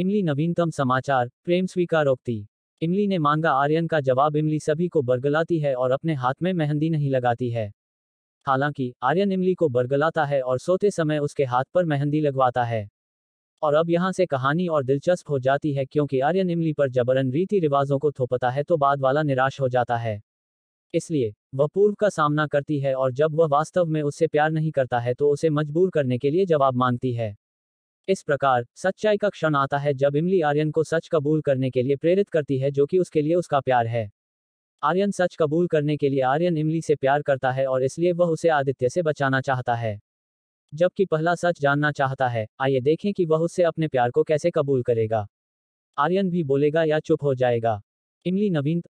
इमली नवीनतम समाचार प्रेम स्वीकारोक्ति इमली ने मांगा आर्यन का जवाब इमली सभी को बरगलाती है और अपने हाथ में मेहंदी नहीं लगाती है हालांकि आर्यन इमली को बरगलाता है और सोते समय उसके हाथ पर मेहंदी लगवाता है और अब यहाँ से कहानी और दिलचस्प हो जाती है क्योंकि आर्यन इमली पर जबरन रीति रिवाजों को थोपता है तो बाद वाला निराश हो जाता है इसलिए वह पूर्व का सामना करती है और जब वह वास्तव में उससे प्यार नहीं करता है तो उसे मजबूर करने के लिए जवाब मांगती है इस प्रकार सच्चाई का क्षण आता है जब इमली आर्यन को सच कबूल करने के लिए प्रेरित करती है जो कि उसके लिए उसका प्यार है आर्यन सच कबूल करने के लिए आर्यन इमली से प्यार करता है और इसलिए वह उसे आदित्य से बचाना चाहता है जबकि पहला सच जानना चाहता है आइए देखें कि वह उससे अपने प्यार को कैसे कबूल करेगा आर्यन भी बोलेगा या चुप हो जाएगा इमली नवीन